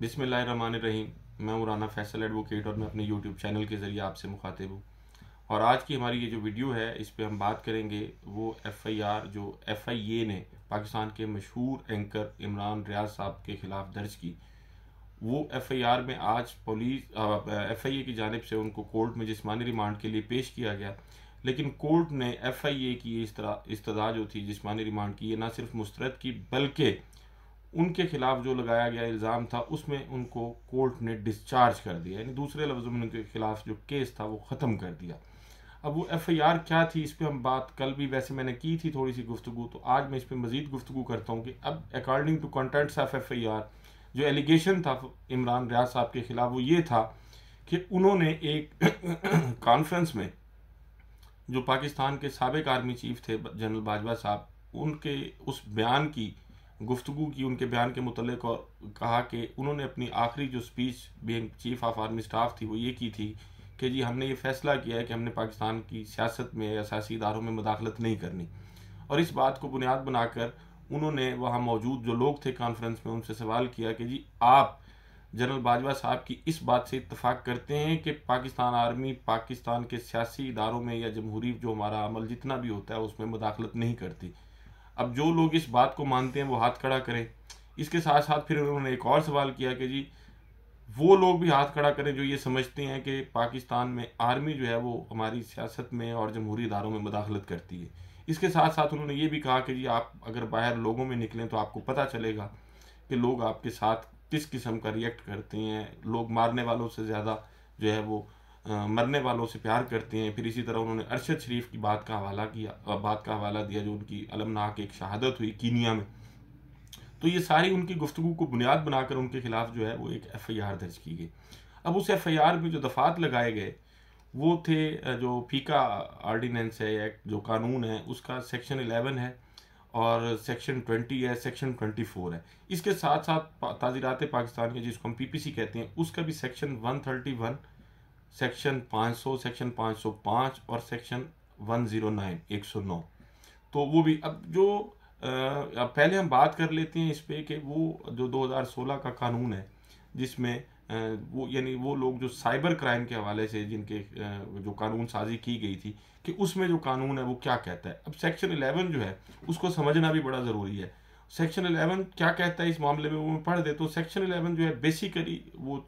बिसमान रहीम मैं मौराना फैसल एडवोकेट और मैं अपने यूट्यूब चैनल के ज़रिए आपसे मुखातिब हूँ और आज की हमारी ये जो वीडियो है इस पर हम बात करेंगे वो एफ़ आई आर जो एफ़ आई ए ने पाकिस्तान के मशहूर एंकर इमरान रियाज साहब के ख़िलाफ़ दर्ज की वो एफ़ आई आर में आज पुलिस एफ़ आई ए की जानब से उनको कोर्ट में जिसमानी रिमांड के लिए पेश किया गया लेकिन कोर्ट ने एफ आई ए की इस तरह इस्तः जो थी जिसमानी रिमांड की ये ना सिर्फ मुस्रद की बल्कि उनके खिलाफ जो लगाया गया इल्ज़ाम था उसमें उनको कोर्ट ने डिस्चार्ज कर दिया यानी दूसरे लफ्ज़ों में उनके खिलाफ जो केस था वो ख़त्म कर दिया अब वो एफ़ आई आर क्या थी इस पर हम बात कल भी वैसे मैंने की थी थोड़ी सी गुफ्तु तो आज मैं इस पर मज़ीद गुफ्तु करता हूँ कि अब according to contents of F I R जो एलिगेशन था इमरान रियाज साहब के ख़िलाफ़ वो ये था कि उन्होंने एक कॉन्फ्रेंस में जो पाकिस्तान के सबक आर्मी चीफ थे जनरल बाजवा साहब उनके उस बयान की गुफ्तु की उनके बयान के मुतल कहा कि उन्होंने अपनी आखिरी जो speech being chief of army staff थी वो ये की थी कि जी हमने ये फैसला किया है कि हमने पाकिस्तान की सियासत में या सियासी इदारों में मुदाखलत नहीं करनी और इस बात को बुनियाद बनाकर उन्होंने वहाँ मौजूद जो लोग थे कॉन्फ्रेंस में उनसे सवाल किया कि जी आप जनरल बाजवा साहब की इस बात से इतफाक़ करते हैं कि पाकिस्तान आर्मी पाकिस्तान के सियासी इदारों में या जमहूरी जो हमारा अमल जितना भी होता है उसमें मुदाखलत नहीं करती अब जो लोग इस बात को मानते हैं वो हाथ खड़ा करें इसके साथ साथ फिर उन्होंने एक और सवाल किया कि जी वो लोग भी हाथ खड़ा करें जो ये समझते हैं कि पाकिस्तान में आर्मी जो है वो हमारी सियासत में और जमहूरी इदारों में मदाखलत करती है इसके साथ साथ उन्होंने ये भी कहा कि जी आप अगर बाहर लोगों में निकलें तो आपको पता चलेगा कि लोग आपके साथ किस किस्म का रिएक्ट करते हैं लोग मारने वालों से ज़्यादा जो है वो मरने वालों से प्यार करते हैं फिर इसी तरह उन्होंने अरशद शरीफ की बात का हवाला किया बात का हवाला दिया जो उनकी अलमनाक एक शहादत हुई कीनिया में तो ये सारी उनकी गुफ्तु को बुनियाद बनाकर उनके खिलाफ जो है वो एक एफ आई आर दर्ज की गई अब उस एफ आई आर में जो दफात लगाए गए वो थे जो फीका आर्डीनेंस है एक्ट जो कानून है उसका सेक्शन एलेवन है और सेक्शन ट्वेंटी है सेक्शन ट्वेंटी फोर है इसके साथ साथ ताजीरात पाकिस्तान के जिसको हम पी पी सी कहते हैं उसका भी section one thirty one section 500 section 505 और सेक्शन 109 109 तो वो भी अब जो आ, पहले हम बात कर लेते हैं इस पर कि वो जो 2016 का कानून है जिसमें आ, वो यानी वो लोग जो साइबर क्राइम के हवाले से जिनके आ, जो कानून साजी की गई थी कि उसमें जो कानून है वो क्या कहता है अब सेक्शन 11 जो है उसको समझना भी बड़ा ज़रूरी है सेक्शन 11 क्या कहता है इस मामले में वो मैं पढ़ देता हूँ सेक्शन 11 जो है बेसिकली वो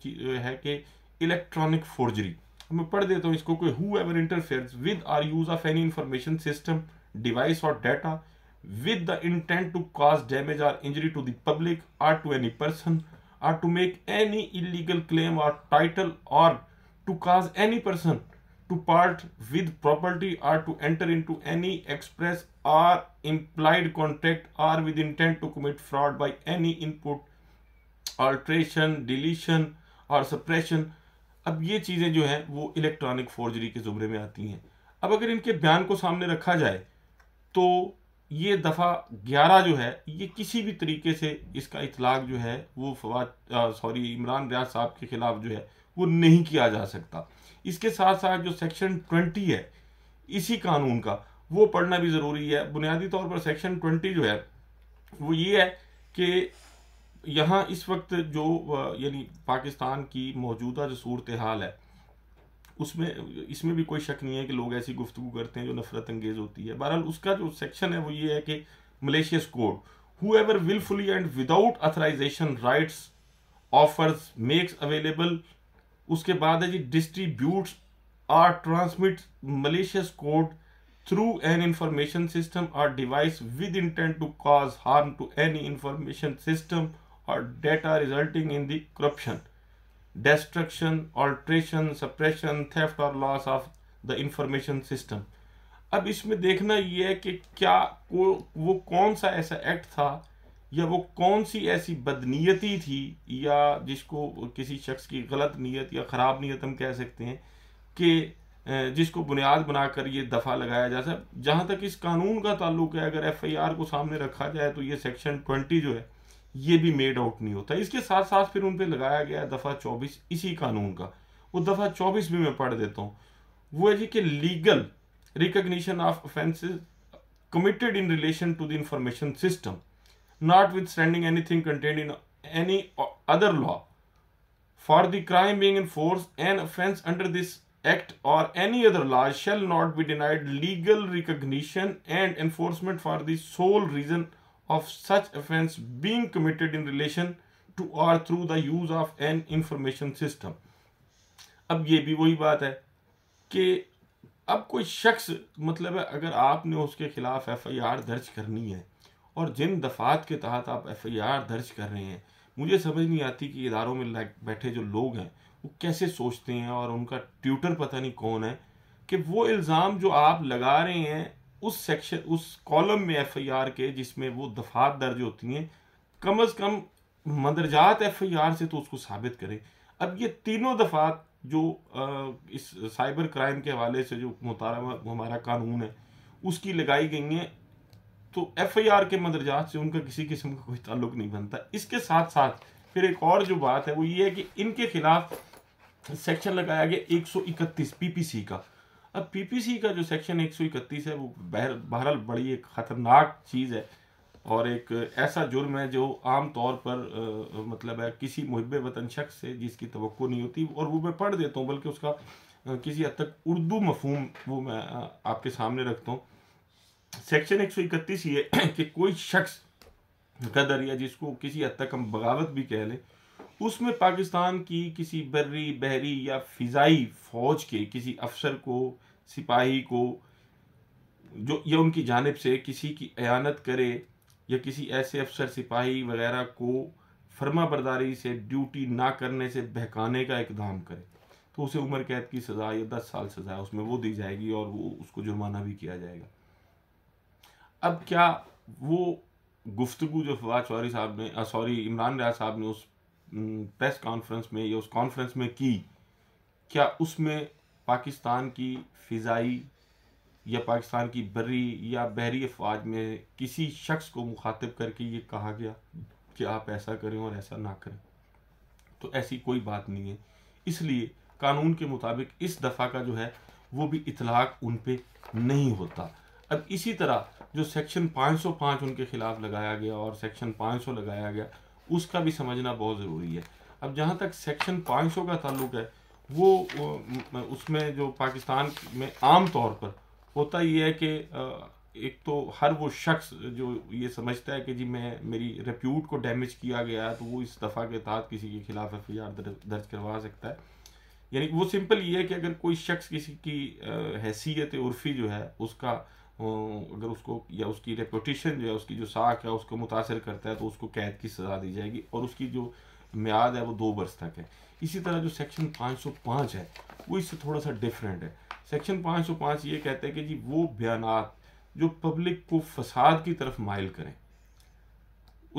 है कि इलेक्ट्रॉनिक फोर्जरी मैं पढ़ देता हूँ इसको कोई whoever interfere with or use of any information system device और data with the intent to cause damage or injury to public or to any person or to make any illegal claim or title और to cause any person to part with property or to enter into any express or implied contract or with intent to commit fraud by any input alteration deletion और suppression अब ये चीज़ें जो हैं वो electronic forgery के ज़ुमरे में आती हैं अब अगर इनके बयान को सामने रखा जाए तो ये दफ़ा ग्यारह जो है ये किसी भी तरीके से इसका इतलाक जो है वो फवाद सॉरी इमरान रियाज साहब के ख़िलाफ़ जो है वो नहीं किया जा सकता इसके साथ साथ जो सेक्शन ट्वेंटी है इसी कानून का वो पढ़ना भी ज़रूरी है बुनियादी तौर पर सेक्शन ट्वेंटी जो है वो ये है कि यहाँ इस वक्त जो यानी पाकिस्तान की मौजूदा जो सूरत हाल है उसमें इसमें भी कोई शक नहीं है कि लोग ऐसी गुफ्तु करते हैं जो नफरत अंगेज होती है बहरहाल उसका जो सेक्शन है वो ये है कि malicious code whoever wilfully and without authorisation rights offers makes available उसके बाद है जी distribute or transmit malicious code through an information system or device with intent to cause harm to any information system or data resulting in the corruption, destruction, alteration, suppression, theft or loss of the information system. अब इसमें देखना ये है कि क्या को वो कौन सा ऐसा एक्ट था या वो कौन सी ऐसी बदनीयती थी या जिसको किसी शख्स की गलत नीयत या ख़राब नीयत हम कह सकते हैं कि जिसको बुनियाद बनाकर ये दफ़ा लगाया जा सकता जहाँ तक इस कानून का ताल्लुक है अगर एफ आई आर को सामने रखा जाए तो ये सेक्शन ट्वेंटी जो है ये भी मेड आउट नहीं होता इसके साथ साथ फिर उनपे लगाया गया दफा चौबीस इसी कानून का वो दफा चौबीस भी मैं पढ़ देता हूं वो है जी कि legal recognition of offences committed in relation to the information system notwithstanding anything content in any other law for the crime being in force an offence under this act और any other law shall not be denied legal recognition and enforcement for the sole reason of such offense being committed in relation to or through the use of an information system अब ये भी वही बात है कि अब कोई शख्स मतलब है अगर आपने उसके खिलाफ एफआईआर दर्ज करनी है और जिन दफात के तहत आप एफआईआर दर्ज कर रहे हैं मुझे समझ नहीं आती कि इदारों में बैठे जो लोग हैं वो कैसे सोचते हैं और उनका ट्यूटर पता नहीं कौन है कि वो इल्ज़ाम जो आप लगा रहे हैं उस सेक्शन उस कॉलम में एफआईआर के जिसमें वो दफात दर्ज होती हैं कम अज़ कम मंदरजात एफआईआर से तो उसको साबित करें अब ये तीनों दफात जो इस साइबर क्राइम के हवाले से जो हमारा कानून है उसकी लगाई गई हैं तो एफआईआर के मंदरजात से उनका किसी किस्म का कोई ताल्लुक नहीं बनता इसके साथ साथ फिर एक और जो बात है वो ये है कि इनके खिलाफ सेक्शन लगाया गया एक पी पीपीसी का अब पीपीसी का जो सेक्शन एक सौ इकतीस है वो बहरहाल बड़ी एक ख़तरनाक चीज़ है और एक ऐसा जुर्म है जो आम तौर पर आ, मतलब है किसी मुहब वतन शख्स से जिसकी तो नहीं होती और वो मैं पढ़ देता हूँ बल्कि उसका आ, किसी हद तक उर्दू मफहम वो मैं आ, आपके सामने रखता हूँ सेक्शन एक सौ इकतीस ये कि कोई शख्स गदर या जिसको किसी हद तक हम बगावत भी कह लें उसमें पाकिस्तान की किसी बर्री बहरी या फिजाई फौज के किसी अफसर को सिपाही को जो या उनकी जानब से किसी की अयानत करे या किसी ऐसे अफसर सिपाही वगैरह को फर्मा बरदारी से ड्यूटी ना करने से बहकाने का इकदाम करे तो उसे उम्र कैद की सज़ा या दस साल सज़ा उसमें वो दी जाएगी और वो उसको जुर्माना भी किया जाएगा अब क्या वो गुफ्तु जो फवाद चौरी साहब ने सॉरी इमरान रिया साहब ने उस प्रेस हम्म, कॉन्फ्रेंस में या उस कॉन्फ्रेंस में की क्या उसमें पाकिस्तान की फ़िज़ाई या पाकिस्तान की बरी या बहरी अफवाज में किसी शख्स को मुखातिब करके ये कहा गया कि आप ऐसा करें और ऐसा ना करें तो ऐसी कोई बात नहीं है इसलिए कानून के मुताबिक इस दफ़ा का जो है वो भी इतलाक उन पर नहीं होता अब इसी तरह जो सेक्शन 505 उनके ख़िलाफ़ लगाया गया और सेक्शन 500 लगाया गया उसका भी समझना बहुत ज़रूरी है अब जहाँ तक सेक्शन 500 का ताल्लुक है वो उसमें जो पाकिस्तान में आम तौर पर होता ये है कि एक तो हर वो शख्स जो ये समझता है कि जी मैं मेरी रिप्यूट को डैमेज किया गया है तो वो इस दफ़ा के तहत किसी के ख़िलाफ़ एफ दर्ज करवा सकता है यानी वो सिंपल ये है कि अगर कोई शख्स किसी की हैसियत उर्फी जो है उसका अगर उसको या उसकी रेपोटेशन जो है उसकी जो साख है उसको मुतासर करता है तो उसको कैद की सज़ा दी जाएगी और उसकी जो म्याद है वो दो बरस तक है इसी तरह जो सेक्शन 505 है वो इससे थोड़ा सा डिफरेंट है सेक्शन 505 ये कहते हैं कि जी वो बयान जो पब्लिक को फसाद की तरफ माइल करें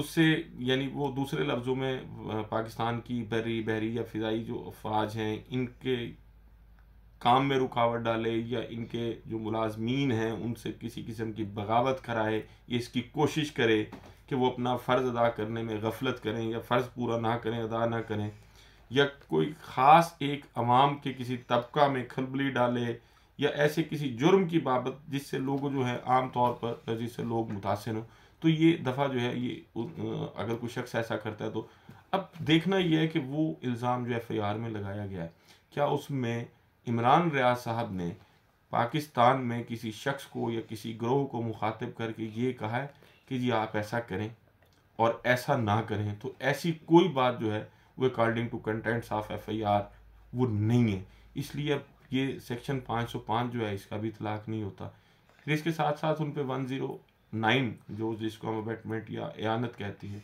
उससे यानी वो दूसरे लफ्ज़ों में पाकिस्तान की बहरी बहरी या फ़िज़ाई जो अफवाज हैं इनके काम में रुकावट डाले या इनके जो मुलाजमीन हैं उनसे किसी किस्म की बगावत कराए या इसकी कोशिश करे कि वो अपना फ़र्ज़ अदा करने में गफलत करें या फ़र्ज़ पूरा ना करें अदा ना करें या कोई ख़ास एक आवाम के किसी तबका में खलबली डाले या ऐसे किसी जुर्म की बाबत जिससे लोग जो है आम तौर पर जिससे लोग मुतासर हों तो ये दफ़ा जो है ये अगर कोई शख्स ऐसा करता है तो अब देखना यह है कि वो इल्ज़ाम जो एफ आई आर में लगाया गया है क्या उसमें इमरान रियाज साहब ने पाकिस्तान में किसी शख्स को या किसी ग्रोह को मुखातिब करके ये कहा है कि जी आप ऐसा करें और ऐसा ना करें तो ऐसी कोई बात जो है वो according to contents of F I R वो नहीं है इसलिए अब ये सेक्शन 505 जो है इसका भी इतलाक नहीं होता फिर इसके साथ साथ उन पर वन ज़ीरो नाइन जो जिसको हम अबेटमेंट या एनत कहती है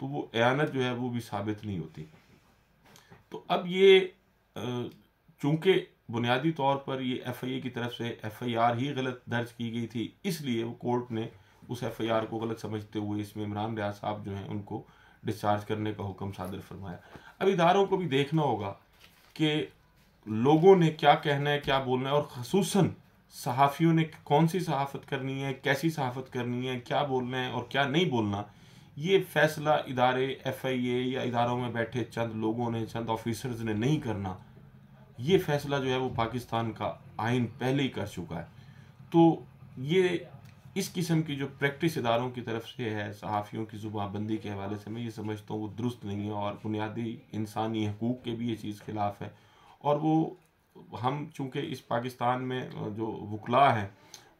तो वो एनत जो है वो भी साबित नहीं होती तो अब ये चूंकि बुनियादी तौर पर ये एफआईए की तरफ से एफआईआर ही गलत दर्ज की गई थी इसलिए वो कोर्ट ने उस एफआईआर को गलत समझते हुए इसमें इमरान रियाज साहब जो हैं उनको डिस्चार्ज करने का हुक्म सादर फरमाया अब इधारों को भी देखना होगा कि लोगों ने क्या कहना है क्या बोलना है और खसूस सहाफ़ियों ने कौन सी सहाफ़त करनी है कैसी सहाफ़त करनी है क्या बोलना है और क्या नहीं बोलना ये फैसला इदारे एफ आई ए या इदारों में बैठे चंद लोगों ने चंद ऑफिसर्स ने नहीं करना ये फैसला जो है वो पाकिस्तान का आइन पहले ही कर चुका है तो ये इस किस्म की जो प्रैक्टिस इदारों की तरफ से है सहाफ़ियों की जुबाबंदी के हवाले से मैं ये समझता हूँ वो दुरुस्त नहीं है और बुनियादी इंसानी हकूक़ के भी ये चीज़ खिलाफ है और वो हम चूँकि इस पाकिस्तान में जो वकला है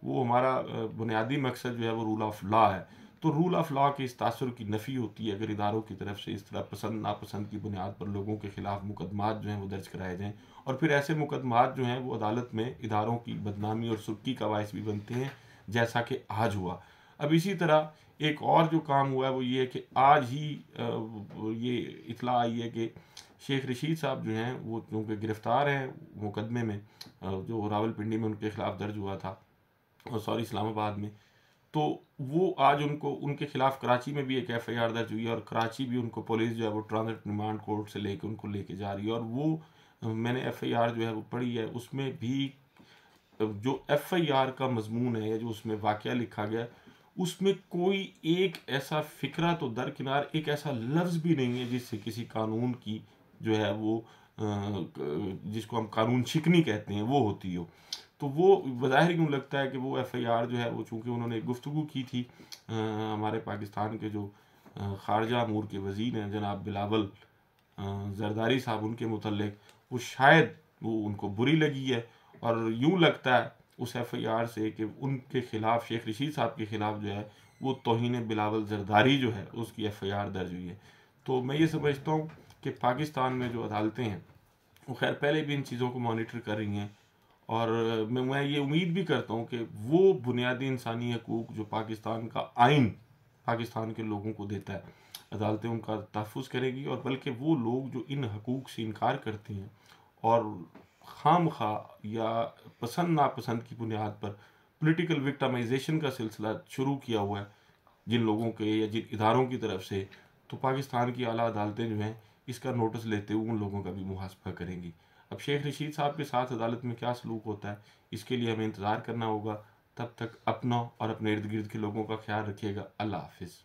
वो हमारा बुनियादी मकसद जो है वो रूल ऑफ लॉ है तो रूल ऑफ लॉ के इस तासर की नफ़ी होती है अगर इदारों की तरफ से इस तरह पसंद नापसंद की बुनियाद पर लोगों के ख़िलाफ़ मुकदमात जो हैं वो दर्ज कराए जाएँ और फिर ऐसे मुकदमात जो हैं वो अदालत में इदारों की बदनामी और सुर्खी का बायस भी बनते हैं जैसा कि आज हुआ अब इसी तरह एक और जो काम हुआ है वो ये है कि आज ही ये इतला आई है कि शेख रशीद साहब जो हैं वो चूँकि गिरफ़्तार हैं मुकदमे में जो रावलपिंडी में उनके ख़िलाफ़ दर्ज हुआ था और सॉरी इस्लामाबाद में तो वो आज उनको उनके खिलाफ कराची में भी एक एफ आई आर दर्ज हुई है और कराची भी उनको पुलिस जो है वो ट्रांजिट रिमांड कोर्ट से लेके उनको लेके जा रही है और वो मैंने एफ आई आर जो है वो पढ़ी है उसमें भी जो एफ आई आर का मजमून है जो उसमें वाक़ लिखा गया उसमें कोई एक ऐसा फिक्रा तो दरकिनार एक ऐसा लफ्ज़ भी नहीं है जिससे किसी कानून की जो है वो जिसको हम कानून छिकनी कहते हैं वो होती हो तो वो बज़ाहिर यूँ लगता है कि वो एफ़ आई आर जो है वो चूँकि उन्होंने गुफ्तु की थी आ, हमारे पाकिस्तान के जो खारजा अमूर के वजीर हैं जनाब बिलावल जरदारी साहब उनके मतलब वो शायद वो उनको बुरी लगी है और यूँ लगता है उस एफ़ आई आर से कि उनके ख़िलाफ़ शेख रशीद साहब के ख़िलाफ़ जो है वो तोहन बिलावल जरदारी जो है उसकी एफ़ आई आर दर्ज हुई है तो मैं ये समझता हूँ कि पाकिस्तान में जो अदालतें हैं वो खैर पहले भी इन चीज़ों को मॉनिटर कर रही हैं और मैं मैं ये उम्मीद भी करता हूँ कि वो बुनियादी इंसानी हकूक जो पाकिस्तान का आइन पाकिस्तान के लोगों को देता है अदालतें उनका तहफ़ करेगी और बल्कि वो लोग जो इन हकूक से इनकार करती हैं और खाम खा या पसंद नापसंद की बुनियाद पर पोलिटिकल विक्टमाइजेशन का सिलसिला शुरू किया हुआ है जिन लोगों के या जिन इधारों की तरफ से तो पाकिस्तान की अला अदालतें जो हैं इसका नोटिस लेते हुए उन लोगों का भी मुहासफा करेंगी अब शेख रशीद साहब के साथ अदालत में क्या सलूक होता है इसके लिए हमें इंतज़ार करना होगा तब तक अपना और अपने इर्द गिर्द के लोगों का ख्याल रखिएगा अल्लाह हाफिज़